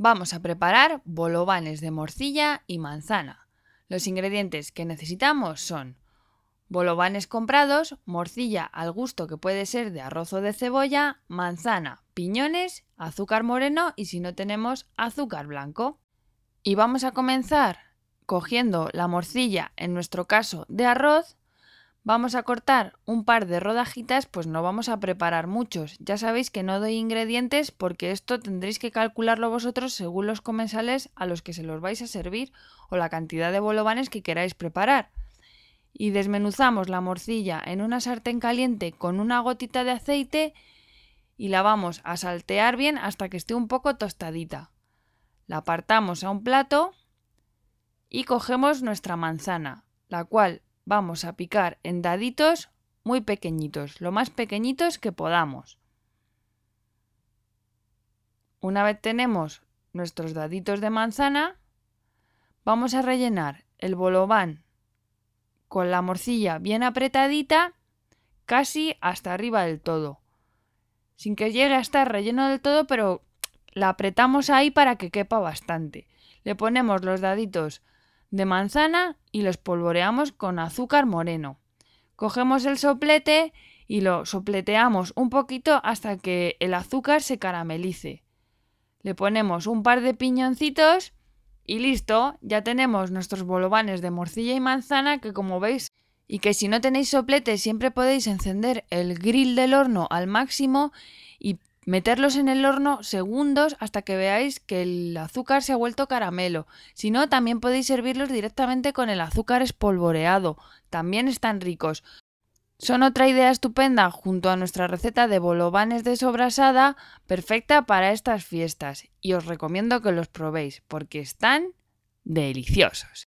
Vamos a preparar bolovanes de morcilla y manzana. Los ingredientes que necesitamos son bolovanes comprados, morcilla al gusto que puede ser de arroz o de cebolla, manzana, piñones, azúcar moreno y si no tenemos azúcar blanco. Y vamos a comenzar cogiendo la morcilla, en nuestro caso de arroz, Vamos a cortar un par de rodajitas, pues no vamos a preparar muchos. Ya sabéis que no doy ingredientes porque esto tendréis que calcularlo vosotros según los comensales a los que se los vais a servir o la cantidad de bolovanes que queráis preparar. Y desmenuzamos la morcilla en una sartén caliente con una gotita de aceite y la vamos a saltear bien hasta que esté un poco tostadita. La apartamos a un plato y cogemos nuestra manzana, la cual vamos a picar en daditos muy pequeñitos, lo más pequeñitos que podamos. Una vez tenemos nuestros daditos de manzana, vamos a rellenar el bolobán con la morcilla bien apretadita casi hasta arriba del todo. Sin que llegue a estar relleno del todo, pero la apretamos ahí para que quepa bastante. Le ponemos los daditos de manzana y los polvoreamos con azúcar moreno. Cogemos el soplete y lo sopleteamos un poquito hasta que el azúcar se caramelice. Le ponemos un par de piñoncitos y listo, ya tenemos nuestros bolovanes de morcilla y manzana que como veis y que si no tenéis soplete siempre podéis encender el grill del horno al máximo Meterlos en el horno segundos hasta que veáis que el azúcar se ha vuelto caramelo. Si no, también podéis servirlos directamente con el azúcar espolvoreado. También están ricos. Son otra idea estupenda junto a nuestra receta de bolovanes de sobrasada, perfecta para estas fiestas. Y os recomiendo que los probéis porque están deliciosos.